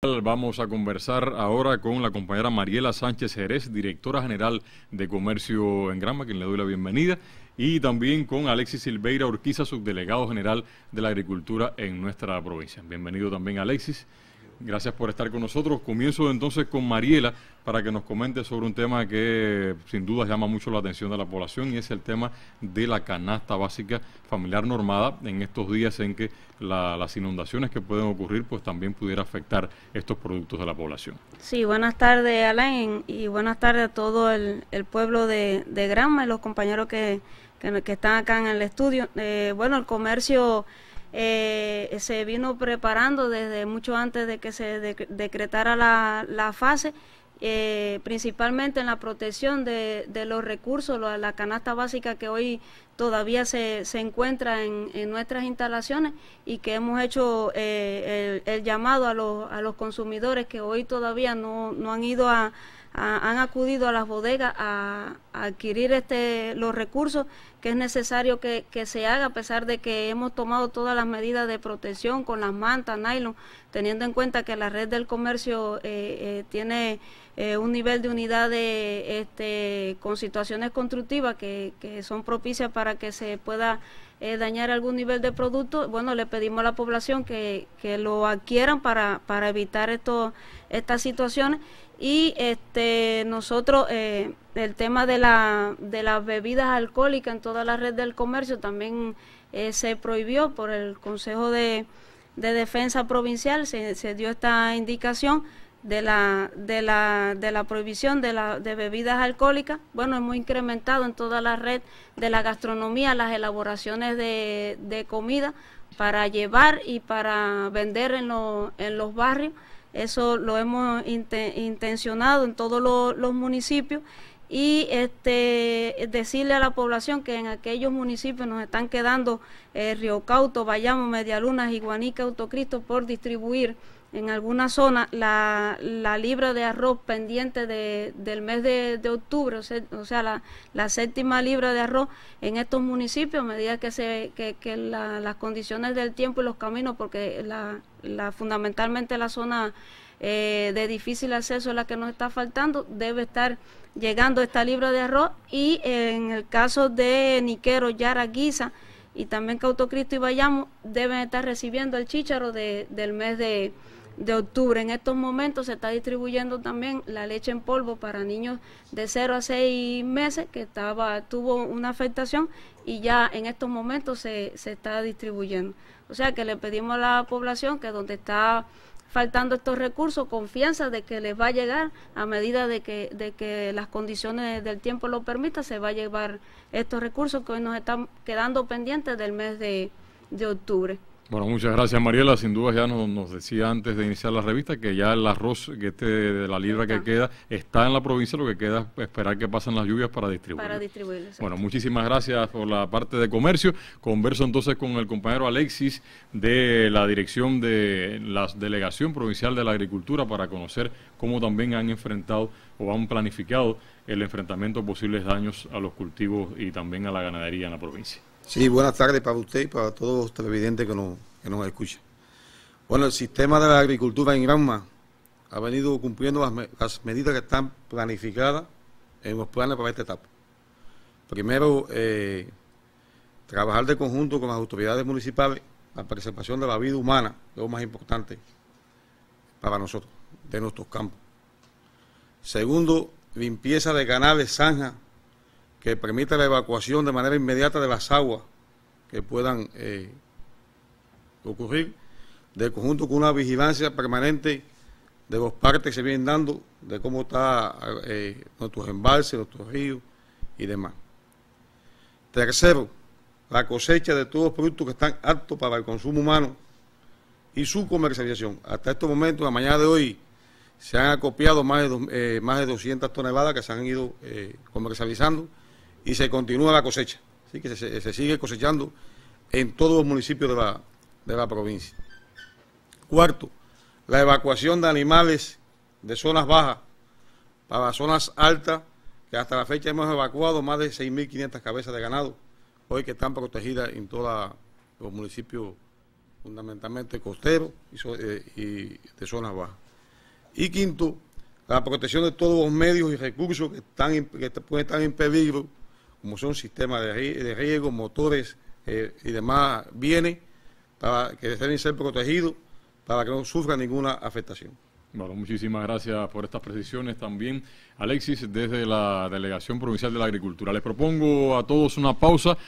Vamos a conversar ahora con la compañera Mariela Sánchez Jerez, directora general de Comercio en Granma, quien le doy la bienvenida, y también con Alexis Silveira Urquiza, subdelegado general de la Agricultura en nuestra provincia. Bienvenido también, Alexis. Gracias por estar con nosotros. Comienzo entonces con Mariela para que nos comente sobre un tema que sin duda llama mucho la atención de la población y es el tema de la canasta básica familiar normada en estos días en que las inundaciones que pueden ocurrir pues también pudiera afectar estos productos de la población. Sí, buenas tardes Alain y buenas tardes a todo el, pueblo de, Granma y los compañeros que, que, están acá en el estudio. Eh, bueno, el comercio... Eh, se vino preparando desde mucho antes de que se decretara la, la fase eh, principalmente en la protección de, los recursos, la, canasta básica que hoy todavía se, se encuentra en, nuestras instalaciones y que hemos hecho eh, el, llamado a los, a los consumidores que hoy todavía no, no han ido a, han acudido a las bodegas a, adquirir este, los recursos que es necesario que, que, se haga, a pesar de que hemos tomado todas las medidas de protección con las mantas, nylon, teniendo en cuenta que la red del comercio eh, eh tiene... Eh, un nivel de unidad este, con situaciones constructivas que, son propicias para que se pueda eh, dañar algún nivel de producto, bueno, le pedimos a la población que, lo adquieran para, para evitar estas situaciones. Y este, nosotros, eh, el tema de, la, de las bebidas alcohólicas en toda la red del comercio también se prohibió por el Consejo de, de Defensa Provincial, se dio esta indicación de la, de la, de la prohibición de, la, de bebidas alcohólicas, bueno, hemos incrementado en toda la red de la gastronomía las elaboraciones de, comida para llevar y para vender en, en los barrios. Eso lo hemos intencionado en todos los municipios y este decirle a la población que en aquellos municipios nos están quedando eh, Río Cauto, Bayamo, Medialunas, Iguanica, Autocristo por distribuir en alguna zona la, libra de arroz pendiente de, del mes de, octubre, o sea, la, séptima libra de arroz en estos municipios, a medida que, se, que, las condiciones del tiempo y los caminos, porque la, fundamentalmente la zona eh, de difícil acceso a la que nos está faltando, debe estar llegando esta libra de arroz y en el caso de Niquero, Yara, Guisa y también Cautocristo y Bayamo deben estar recibiendo el chícharo del mes de, octubre. En estos momentos se está distribuyendo también la leche en polvo para niños de 0 a 6 meses que estaba tuvo una afectación y ya en estos momentos se, se está distribuyendo. O sea que le pedimos a la población que donde está faltando estos recursos, confianza de que les va a llegar a medida de que, de que las condiciones del tiempo lo permitan, se va a llevar estos recursos que hoy nos están quedando pendientes del mes de, de octubre. Bueno, muchas gracias Mariela. Sin duda ya nos, nos, decía antes de iniciar la revista que ya el arroz que este, de la libra que queda está en la provincia, lo que queda es esperar que pasen las lluvias para distribuirlo. Para distribuirlo. Bueno, muchísimas gracias por la parte de comercio. Converso entonces con el compañero Alexis de la dirección de la Delegación Provincial de la Agricultura para conocer cómo también han enfrentado o han planificado el enfrentamiento a posibles daños a los cultivos y también a la ganadería en la provincia. Sí, buenas tardes para usted y para todos los televidentes que nos, nos escuchan. Bueno, el sistema de la agricultura en Granma ha venido cumpliendo las, medidas que están planificadas en los planes para esta etapa. Primero, eh, trabajar de conjunto con las autoridades municipales la preservación de la vida humana, lo más importante para nosotros, de nuestros campos. Segundo, limpieza de canales, zanjas que permita la evacuación de manera inmediata de las aguas que puedan eh, ocurrir, de conjunto con una vigilancia permanente de los partes que se vienen dando, de cómo están eh, nuestros embalses, nuestros ríos y demás. Tercero, la cosecha de todos los productos que están aptos para el consumo humano y su comercialización. Hasta este momento, la mañana de hoy, se han acopiado más de, eh, más de 200 toneladas que se han ido comercializando y se continúa la cosecha. Así que se, sigue cosechando en todos los municipios de la, provincia. Cuarto, la evacuación de animales de zonas bajas para zonas altas, que hasta la fecha hemos evacuado más de 6.500 cabezas de ganado, hoy que están protegidas en todos los municipios fundamentalmente costeros eh, y, de zonas bajas. Y quinto, la protección de todos los medios y recursos que, están, que pueden estar en peligro como son sistemas de riego, motores eh, y demás bienes, para que deben ser protegidos, para que no sufra ninguna afectación. Bueno, muchísimas gracias por estas precisiones también, Alexis, desde la Delegación Provincial de la Agricultura. Les propongo a todos una pausa.